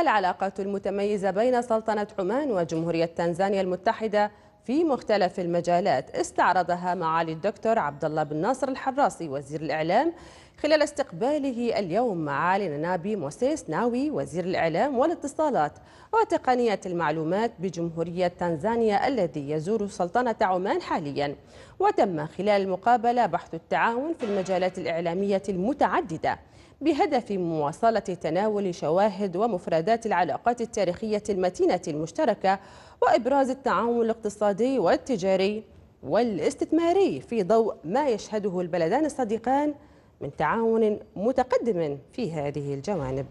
العلاقات المتميزة بين سلطنة عمان وجمهورية تنزانيا المتحدة في مختلف المجالات استعرضها معالي الدكتور عبد الله بن ناصر الحراسي وزير الإعلام خلال استقباله اليوم معالي نابي موسيس ناوي وزير الإعلام والاتصالات وتقنية المعلومات بجمهورية تنزانيا الذي يزور سلطنة عمان حاليا وتم خلال المقابلة بحث التعاون في المجالات الإعلامية المتعددة بهدف مواصلة تناول شواهد ومفردات العلاقات التاريخية المتينة المشتركة وإبراز التعاون الاقتصادي والتجاري والاستثماري في ضوء ما يشهده البلدان الصديقان من تعاون متقدم في هذه الجوانب